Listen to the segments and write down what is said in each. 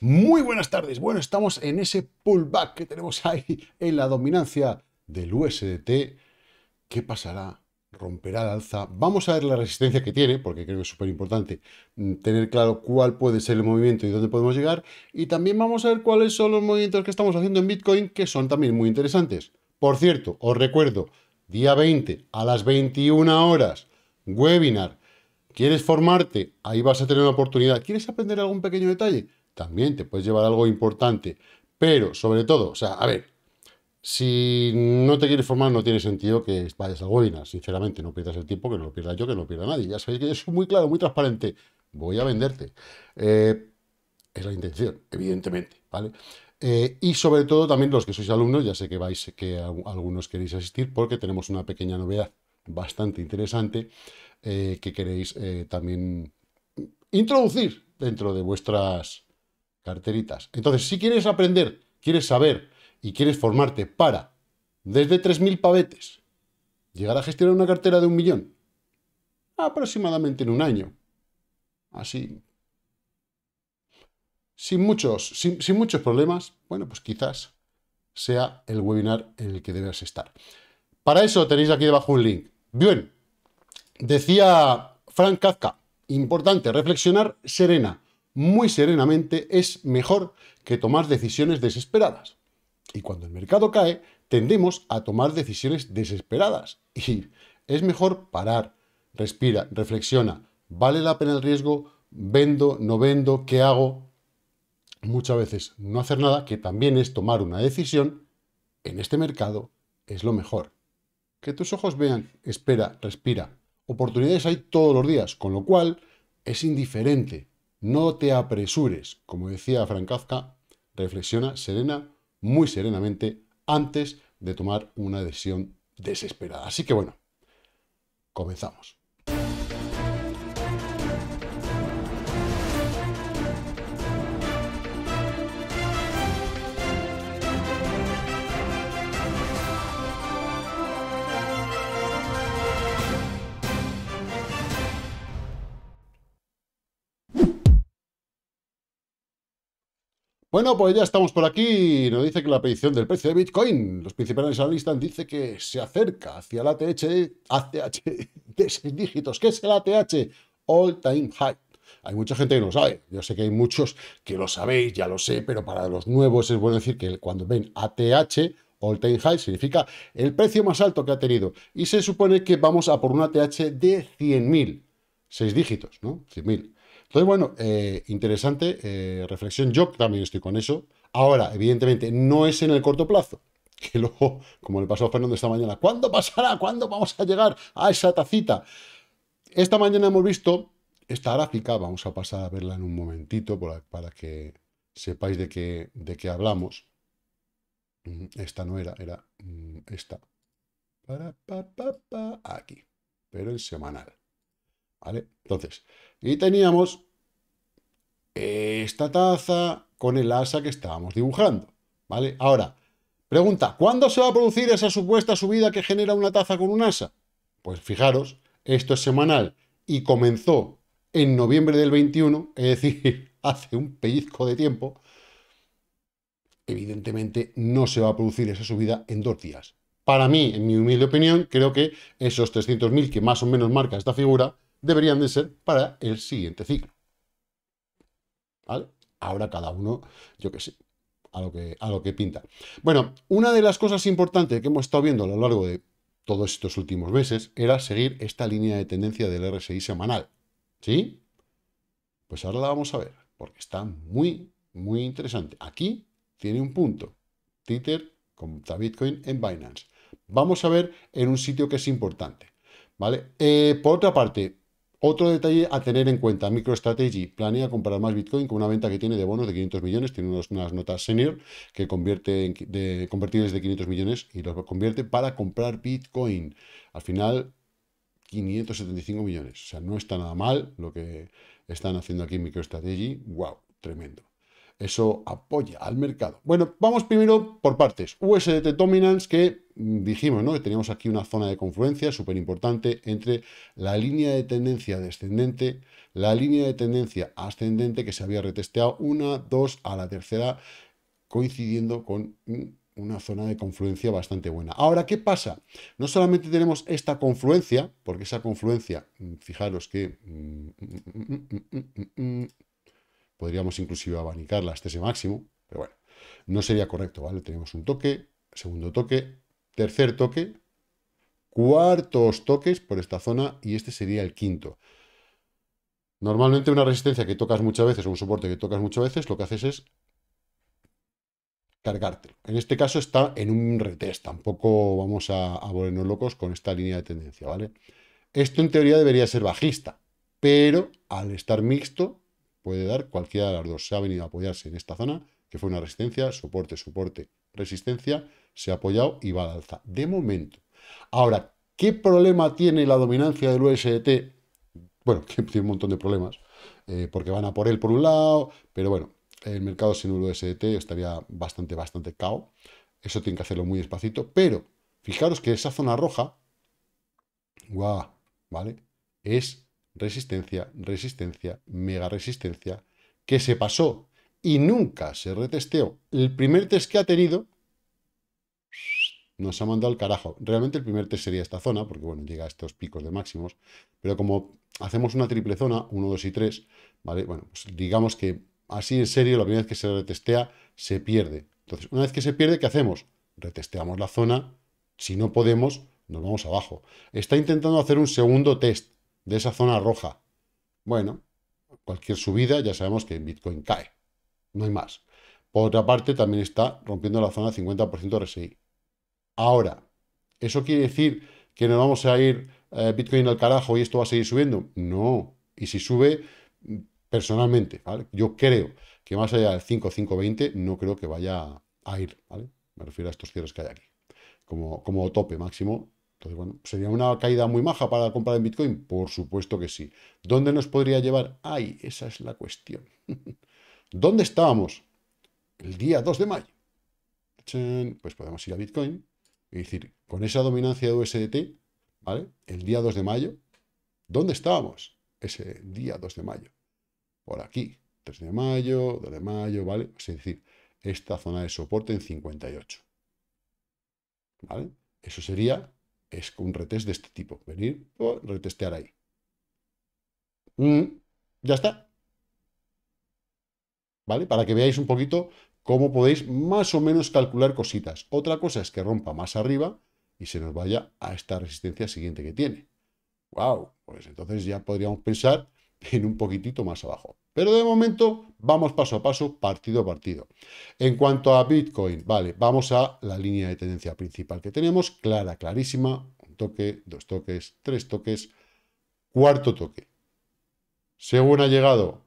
Muy buenas tardes. Bueno, estamos en ese pullback que tenemos ahí en la dominancia del USDT. ¿Qué pasará? ¿Romperá la alza? Vamos a ver la resistencia que tiene, porque creo que es súper importante mm, tener claro cuál puede ser el movimiento y dónde podemos llegar. Y también vamos a ver cuáles son los movimientos que estamos haciendo en Bitcoin, que son también muy interesantes. Por cierto, os recuerdo, día 20 a las 21 horas, webinar. ¿Quieres formarte? Ahí vas a tener una oportunidad. ¿Quieres aprender algún pequeño detalle? también te puedes llevar algo importante. Pero, sobre todo, o sea, a ver, si no te quieres formar, no tiene sentido que vayas a webinar, sinceramente. No pierdas el tiempo, que no lo pierda yo, que no lo pierda nadie. Ya sabéis que yo soy muy claro, muy transparente. Voy a venderte. Eh, es la intención, evidentemente, ¿vale? Eh, y sobre todo también los que sois alumnos, ya sé que vais, que algunos queréis asistir porque tenemos una pequeña novedad bastante interesante eh, que queréis también introducir dentro de vuestras carteritas. Entonces, si quieres aprender, quieres saber y quieres formarte para, desde 3.000 pavetes, llegar a gestionar una cartera de un millón, aproximadamente en un año. Así. Sin muchos, sin, muchos problemas, bueno, pues quizás sea el webinar en el que debes estar. Para eso tenéis aquí debajo un link. Bien, decía Frank Kafka, importante, reflexionar serena muy serenamente es mejor que tomar decisiones desesperadas. Y cuando el mercado cae, tendemos a tomar decisiones desesperadas. Y es mejor parar, respira, reflexiona. ¿Vale la pena el riesgo? ¿Vendo? ¿No vendo? ¿Qué hago? Muchas veces no hacer nada, que también es tomar una decisión, en este mercado es lo mejor. Que tus ojos vean, espera, respira. Oportunidades hay todos los días, con lo cual es indiferente no te apresures, como decía Frank reflexiona serena, muy serenamente, antes de tomar una decisión desesperada. Así que bueno, comenzamos. Bueno, pues ya estamos por aquí. Nos dice que la predicción del precio de Bitcoin, los principales analistas dicen que se acerca hacia la ATH, de seis dígitos. ¿Qué es el ATH? All Time High. Hay mucha gente que no lo sabe. Yo sé que hay muchos que lo sabéis, ya lo sé, pero para los nuevos es bueno decir que cuando ven ATH, All Time High, significa el precio más alto que ha tenido. Y se supone que vamos a por un ATH de 100.000. Seis dígitos, ¿no? 100.000. Entonces, bueno, eh, interesante eh, reflexión. Yo también estoy con eso. Ahora, evidentemente, no es en el corto plazo. Que luego, como le pasó a Fernando esta mañana, ¿cuándo pasará? ¿Cuándo vamos a llegar a esa tacita? Esta mañana hemos visto esta gráfica. Vamos a pasar a verla en un momentito para, que sepáis de qué, de qué hablamos. Mm, esta no era, era mm, esta. aquí. Pero en semanal. Entonces, y teníamos esta taza con el asa que estábamos dibujando, ¿vale? Ahora, pregunta, ¿cuándo se va a producir esa supuesta subida que genera una taza con un asa? Pues fijaros, esto es semanal y comenzó en noviembre del 21, es decir, hace un pellizco de tiempo, evidentemente no se va a producir esa subida en dos días. Para mí, en mi humilde opinión, creo que esos 300.000 que más o menos marca esta figura deberían de ser para el siguiente ciclo. ¿Vale? Ahora cada uno, yo qué sé, a lo que, a lo que pinta. Bueno, una de las cosas importantes que hemos estado viendo a lo largo de todos estos últimos meses era seguir esta línea de tendencia del RSI semanal. ¿Sí? Pues ahora la vamos a ver, porque está muy, muy interesante. Aquí tiene un punto. Twitter contra Bitcoin en Binance. Vamos a ver en un sitio que es importante. ¿Vale? Eh, por otra parte, otro detalle a tener en cuenta, MicroStrategy planea comprar más Bitcoin con una venta que tiene de bonos de 500 millones, tiene unas notas senior que convierte en, de convertibles de 500 millones y los convierte para comprar Bitcoin. Al final, 575 millones. O sea, no está nada mal lo que están haciendo aquí MicroStrategy. ¡Wow! Tremendo eso apoya al mercado. Bueno, vamos primero por partes. USDT Dominance, que mm, dijimos ¿no? que teníamos aquí una zona de confluencia súper importante entre la línea de tendencia descendente, la línea de tendencia ascendente que se había retesteado una, dos, a la tercera, coincidiendo con mm, una zona de confluencia bastante buena. Ahora, ¿qué pasa? No solamente tenemos esta confluencia, porque esa confluencia, mm, fijaros que... Podríamos inclusive abanicarla hasta ese máximo, pero bueno, no sería correcto, ¿vale? Tenemos un toque, segundo toque, tercer toque, cuartos toques por esta zona y este sería el quinto. Normalmente una resistencia que tocas muchas veces o un soporte que tocas muchas veces, lo que haces es cargártelo. En este caso está en un retest, tampoco vamos a, a volvernos locos con esta línea de tendencia, ¿vale? Esto en teoría debería ser bajista, pero al estar mixto puede dar cualquiera de las dos. Se ha venido a apoyarse en esta zona, que fue una resistencia, soporte, soporte, resistencia, se ha apoyado y va al alza. De momento. Ahora, ¿qué problema tiene la dominancia del USDT? Bueno, que tiene un montón de problemas, eh, porque van a por él por un lado, pero bueno, el mercado sin USDT estaría bastante, bastante cao. Eso tiene que hacerlo muy despacito, pero fijaros que esa zona roja, guau, ¿vale? Es resistencia, resistencia, mega resistencia, que se pasó y nunca se retesteó. El primer test que ha tenido nos ha mandado al carajo. Realmente el primer test sería esta zona, porque bueno, llega a estos picos de máximos, pero como hacemos una triple zona, 1, 2 y 3, ¿vale? Bueno, pues digamos que así en serio, la primera vez que se retestea, se pierde. Entonces, una vez que se pierde, ¿qué hacemos? Retesteamos la zona, si no podemos, nos vamos abajo. Está intentando hacer un segundo test, de esa zona roja. Bueno, cualquier subida ya sabemos que Bitcoin cae. No hay más. Por otra parte, también está rompiendo la zona 50% RSI. Ahora, ¿eso quiere decir que nos vamos a ir eh, Bitcoin al carajo y esto va a seguir subiendo? No. Y si sube, personalmente, Yo creo que más allá del 5, 20, no creo que vaya a ir, Me refiero a estos cierres que hay aquí. Como, como tope máximo, entonces, bueno, ¿sería una caída muy maja para comprar en Bitcoin? Por supuesto que sí. ¿Dónde nos podría llevar? Ay, esa es la cuestión. ¿Dónde estábamos? El día 2 de mayo. Pues podemos ir a Bitcoin y decir, con esa dominancia de USDT, ¿vale? El día 2 de mayo, ¿dónde estábamos ese día 2 de mayo? Por aquí, 3 de mayo, 2 de mayo, ¿vale? Es decir, esta zona de soporte en 58. ¿Vale? Eso sería es un retest de este tipo. Venir, por oh, retestear ahí. Mm, ya está. ¿Vale? Para que veáis un poquito cómo podéis más o menos calcular cositas. Otra cosa es que rompa más arriba y se nos vaya a esta resistencia siguiente que tiene. ¡Wow! Pues entonces ya podríamos pensar en un poquitito más abajo. Pero de momento vamos paso a paso, partido a partido. En cuanto a Bitcoin, vale, vamos a la línea de tendencia principal que tenemos, clara, clarísima, un toque, dos toques, tres toques, cuarto toque. Según ha llegado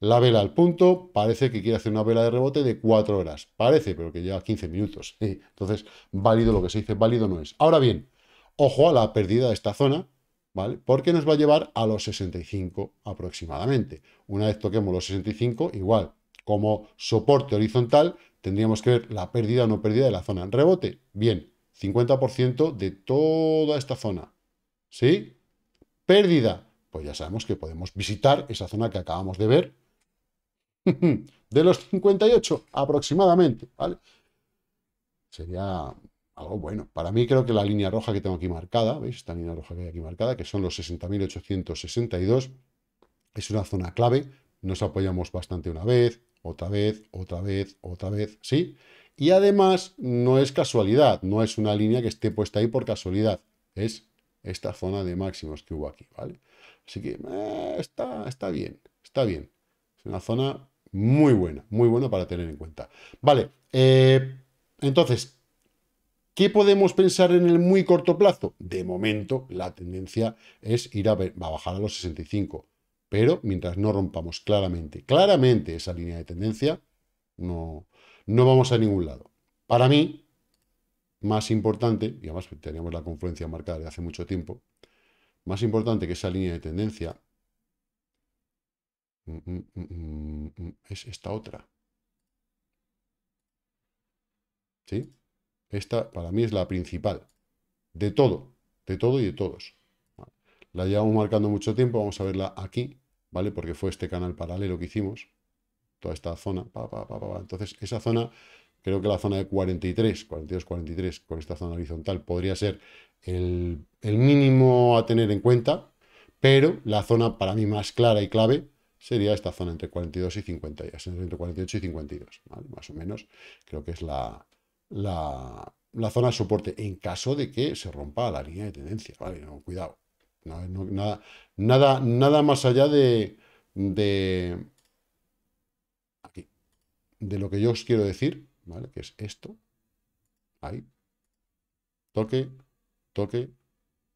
la vela al punto, parece que quiere hacer una vela de rebote de cuatro horas. Parece, pero que lleva 15 minutos. Entonces, válido lo que se dice, válido no es. Ahora bien, ojo a la pérdida de esta zona, ¿vale? Porque nos va a llevar a los 65 aproximadamente. Una vez toquemos los 65, igual, como soporte horizontal, tendríamos que ver la pérdida o no pérdida de la zona. Rebote, bien, 50% de toda esta zona, ¿sí? Pérdida, pues ya sabemos que podemos visitar esa zona que acabamos de ver, de los 58 aproximadamente, ¿vale? Sería algo bueno. Para mí creo que la línea roja que tengo aquí marcada, ¿veis? Esta línea roja que hay aquí marcada, que son los 60.862, es una zona clave. Nos apoyamos bastante una vez, otra vez, otra vez, otra vez, ¿sí? Y además no es casualidad, no es una línea que esté puesta ahí por casualidad. Es esta zona de máximos que hubo aquí, ¿vale? Así que eh, está, está bien, está bien. Es una zona muy buena, muy buena para tener en cuenta. Vale, eh, entonces, ¿Qué podemos pensar en el muy corto plazo? De momento, la tendencia es ir a, a bajar a los 65. Pero mientras no rompamos claramente, claramente esa línea de tendencia, no, no vamos a ningún lado. Para mí, más importante, y además teníamos la confluencia marcada de hace mucho tiempo, más importante que esa línea de tendencia mm, mm, mm, es esta otra. ¿Sí? Esta para mí es la principal. De todo, de todo y de todos. La llevamos marcando mucho tiempo, vamos a verla aquí, ¿vale? Porque fue este canal paralelo que hicimos, toda esta zona. Pa, pa, Entonces, esa zona, creo que la zona de 43, 42, 43, con esta zona horizontal, podría ser el, mínimo a tener en cuenta, pero la zona para mí más clara y clave sería esta zona entre 42 y 50, entre 48 y 52, ¿vale? más o menos, creo que es la, la, zona de soporte en caso de que se rompa la línea de tendencia. Vale, cuidado. nada, nada, nada más allá de, de, aquí, de lo que yo os quiero decir, Que es esto. Ahí. Toque, toque,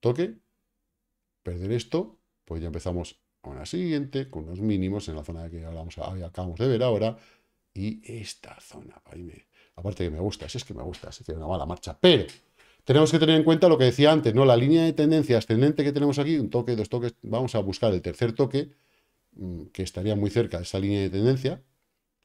toque. Perder esto, pues ya empezamos a una siguiente, con los mínimos en la zona que hablamos, acabamos de ver ahora, y esta zona, ahí Aparte que me gusta, si es que me gusta, se tiene una mala marcha. Pero tenemos que tener en cuenta lo que decía antes, ¿no? La línea de tendencia ascendente que tenemos aquí, un toque, dos toques, vamos a buscar el tercer toque, mm, que estaría muy cerca de esa línea de tendencia,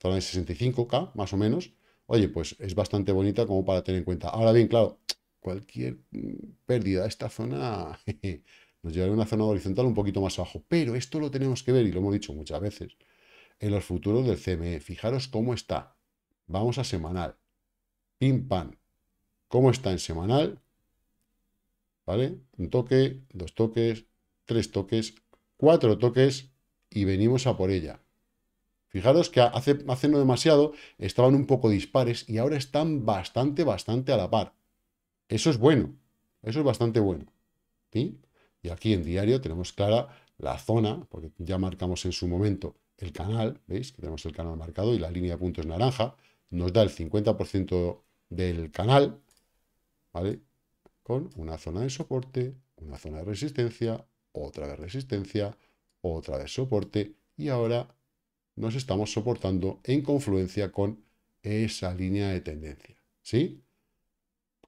zona de 65K, más o menos. Oye, pues es bastante bonita como para tener en cuenta. Ahora bien, claro, cualquier mm, pérdida de esta zona nos llevaría a una zona horizontal un poquito más abajo. Pero esto lo tenemos que ver, y lo hemos dicho muchas veces, en los futuros del CME. Fijaros cómo está. Vamos a semanal pim pam. ¿Cómo está en semanal? ¿Vale? Un toque, dos toques, tres toques, cuatro toques y venimos a por ella. Fijaros que hace, hace no demasiado estaban un poco dispares y ahora están bastante, bastante a la par. Eso es bueno. Eso es bastante bueno. ¿Sí? Y aquí en diario tenemos clara la zona, porque ya marcamos en su momento el canal, ¿veis? Que tenemos el canal marcado y la línea de puntos naranja. Nos da el 50% del canal, ¿vale? Con una zona de soporte, una zona de resistencia, otra de resistencia, otra de soporte y ahora nos estamos soportando en confluencia con esa línea de tendencia, ¿sí?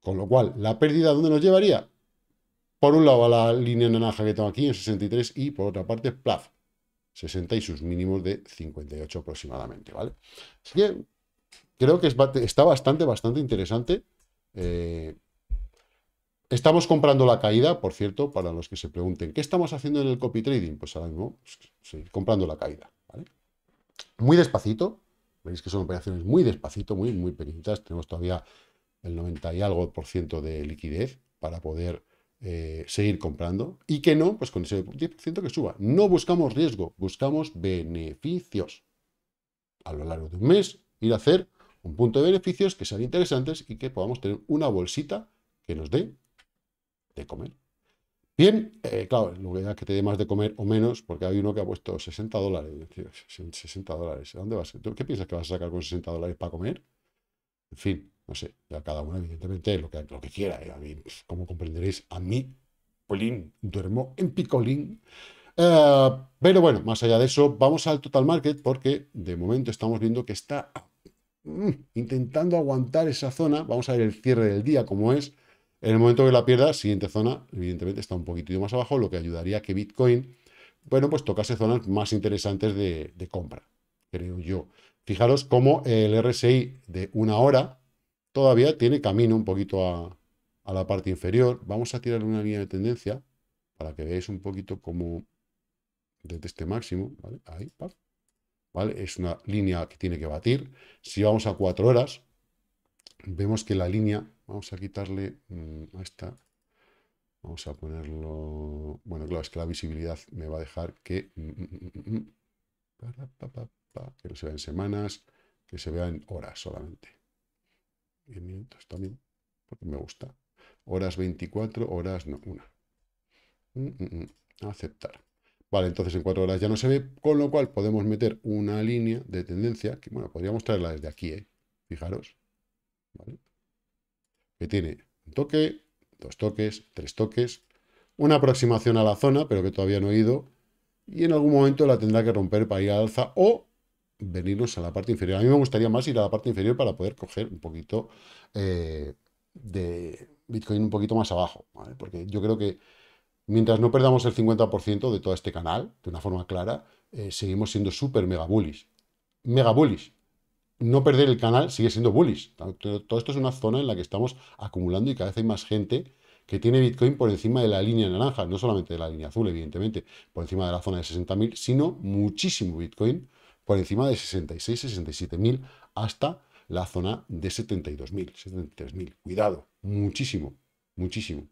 Con lo cual, ¿la pérdida dónde nos llevaría? Por un lado a la línea naranja que tengo aquí en 63 y por otra parte, plaf, 60 y sus mínimos de 58 aproximadamente, ¿vale? Así Creo que está bastante, bastante interesante. Eh, estamos comprando la caída, por cierto, para los que se pregunten, ¿qué estamos haciendo en el copy trading? Pues ahora mismo, pues, sí, comprando la caída. Muy despacito, veis que son operaciones muy despacito, muy, muy pequeñitas. Tenemos todavía el 90 y algo por ciento de liquidez para poder eh, seguir comprando y que no, pues con ese 10% que suba. No buscamos riesgo, buscamos beneficios. A lo largo de un mes, ir a hacer un punto de beneficios que sean interesantes y que podamos tener una bolsita que nos dé de comer. Bien, eh, claro, lo que, que te dé más de comer o menos, porque hay uno que ha puesto 60 dólares. 60 dólares, dónde vas? qué piensas que vas a sacar con 60 dólares para comer? En fin, no sé, ya cada uno evidentemente lo que, lo que quiera. ¿eh? Pues, como comprenderéis, a mí, polín, duermo en picolín. Eh, pero bueno, más allá de eso, vamos al total market porque de momento estamos viendo que está Mm, intentando aguantar esa zona. Vamos a ver el cierre del día como es. En el momento que la pierda, siguiente zona, evidentemente está un poquito más abajo, lo que ayudaría a que Bitcoin, bueno, pues tocase zonas más interesantes de, compra, creo yo. Fijaros cómo el RSI de una hora todavía tiene camino un poquito a, la parte inferior. Vamos a tirar una línea de tendencia para que veáis un poquito como desde este máximo, ¿vale? Ahí, ¿vale? Es una línea que tiene que batir. Si vamos a cuatro horas, vemos que la línea, vamos a quitarle mm, a esta, vamos a ponerlo, bueno, claro, es que la visibilidad me va a dejar que, que no se en semanas, que se vea en horas solamente. Y minutos también, porque me gusta. Horas 24, horas no, una. Mm, mm, aceptar. Vale, entonces en cuatro horas ya no se ve, con lo cual podemos meter una línea de tendencia, que bueno, podríamos traerla desde aquí, ¿eh? fijaros, que tiene un toque, dos toques, tres toques, una aproximación a la zona, pero que todavía no he ido, y en algún momento la tendrá que romper para ir al alza o venirnos a la parte inferior. A mí me gustaría más ir a la parte inferior para poder coger un poquito eh, de Bitcoin un poquito más abajo, porque yo creo que mientras no perdamos el 50% de todo este canal, de una forma clara, eh, seguimos siendo súper mega bullish. Mega bullish. No perder el canal sigue siendo bullish. Todo esto es una zona en la que estamos acumulando y cada vez hay más gente que tiene Bitcoin por encima de la línea naranja, no solamente de la línea azul, evidentemente, por encima de la zona de 60.000, sino muchísimo Bitcoin por encima de 66, 67.000 hasta la zona de 72.000, 73.000. Cuidado, muchísimo, muchísimo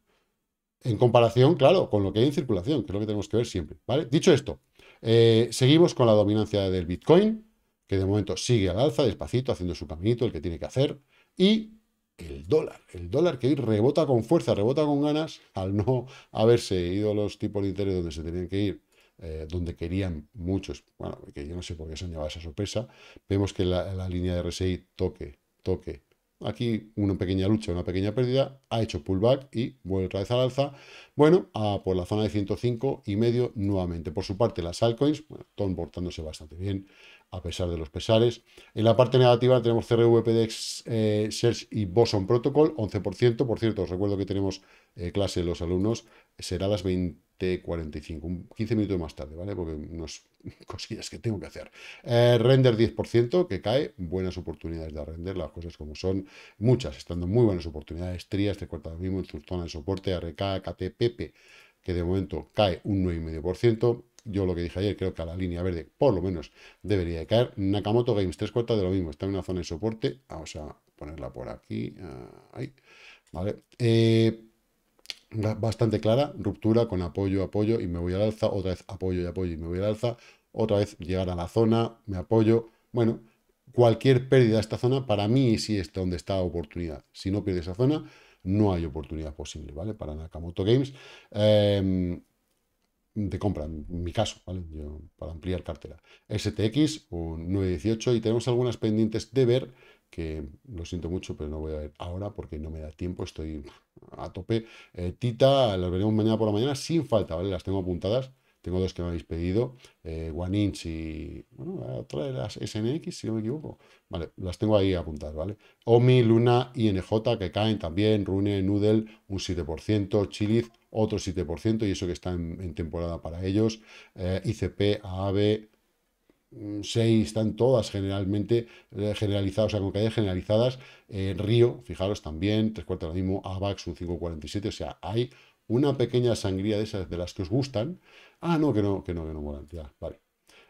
en comparación, claro, con lo que hay en circulación, que es lo que tenemos que ver siempre. ¿vale? Dicho esto, eh, seguimos con la dominancia del Bitcoin, que de momento sigue al alza, despacito, haciendo su caminito, el que tiene que hacer, y el dólar, el dólar que hoy rebota con fuerza, rebota con ganas, al no haberse ido los tipos de interés donde se tenían que ir, eh, donde querían muchos, bueno, que yo no sé por qué se han llevado esa sorpresa, vemos que la, la línea de RSI toque, toque, aquí una pequeña lucha, una pequeña pérdida, ha hecho pullback y vuelve otra vez al alza, bueno, a por la zona de 105 y medio nuevamente. Por su parte, las altcoins, bueno, están portándose bastante bien, a pesar de los pesares. En la parte negativa tenemos CRVPDX, eh, Search y Boson Protocol, 11%. Por cierto, os recuerdo que tenemos eh, clase los alumnos, será a las 20.45, 15 minutos más tarde, ¿vale? Porque unas cosillas que tengo que hacer. Eh, render 10%, que cae, buenas oportunidades de render, las cosas como son, muchas, estando muy buenas oportunidades, Trias, de cuarta mismo, zona de soporte, RK, KT, que de momento cae un 9,5% yo lo que dije ayer, creo que a la línea verde por lo menos debería de caer. Nakamoto Games, tres cuartas de lo mismo, está en una zona de soporte. Vamos a ponerla por aquí. Ah, vale. Eh, bastante clara, ruptura con apoyo, apoyo y me voy al alza. Otra vez apoyo y apoyo y me voy al alza. Otra vez llegar a la zona, me apoyo. Bueno, cualquier pérdida de esta zona, para mí sí es donde está la oportunidad. Si no pierde esa zona, no hay oportunidad posible, ¿vale? Para Nakamoto Games. Em, de compra, en mi caso, ¿vale? Yo, para ampliar cartera. STX, un 9.18 y tenemos algunas pendientes de ver que lo siento mucho, pero no voy a ver ahora porque no me da tiempo, estoy a tope. Eh, tita, las veremos mañana por la mañana sin falta, ¿vale? Las tengo apuntadas tengo dos que me habéis pedido, eh, One y, bueno, otra de las SNX, si no me equivoco. Vale, las tengo ahí a apuntar, ¿vale? Omi, Luna, y NJ que caen también, Rune, Noodle, un 7%, Chiliz, otro 7%, y eso que está en, temporada para ellos, eh, ICP, AAB, 6 mm, están todas generalmente eh, generalizadas, o sea, con caídas generalizadas. Eh, Río, fijaros también, tres cuartos lo mismo, AVAX un 5,47, o sea, hay una pequeña sangría de esas de las que os gustan. Ah, no, que no, que no, que no molan. vale.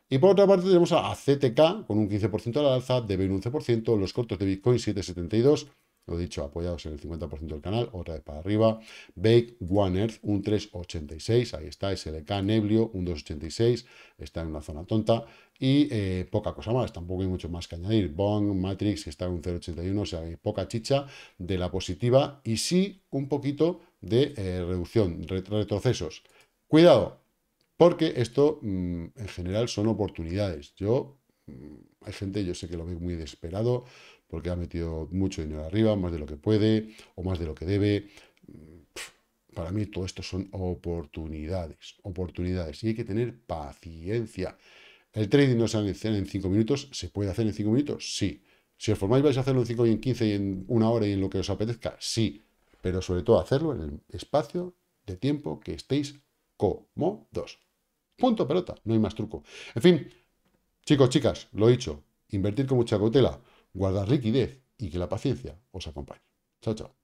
Y por otra parte tenemos a CTK con un 15% la alza, DB un 11%, los cortos de Bitcoin 7,72%, lo dicho, apoyados en el 50% del canal, otra vez para arriba, Bake One Earth un 3,86%, ahí está, SLK Neblio un 2,86%, está en una zona tonta, y eh, poca cosa más, tampoco hay mucho más que añadir, Bong, Matrix está en un 0,81%, o sea, hay poca chicha de la positiva, y sí, un poquito de eh, reducción, retrocesos. Cuidado, porque esto mm, en general son oportunidades. Yo, mm, hay gente, yo sé que lo ve muy desesperado, porque ha metido mucho dinero arriba, más de lo que puede o más de lo que debe. Mm, para mí todo esto son oportunidades, oportunidades. Y hay que tener paciencia. ¿El trading no se hace en cinco minutos? ¿Se puede hacer en cinco minutos? Sí. Si os formáis, vais a hacerlo en 5 y en 15 y en una hora y en lo que os apetezca. Sí pero sobre todo hacerlo en el espacio de tiempo que estéis dos Punto pelota, no hay más truco. En fin, chicos, chicas, lo he dicho, invertir con mucha cautela, guardar liquidez y que la paciencia os acompañe. Chao, chao.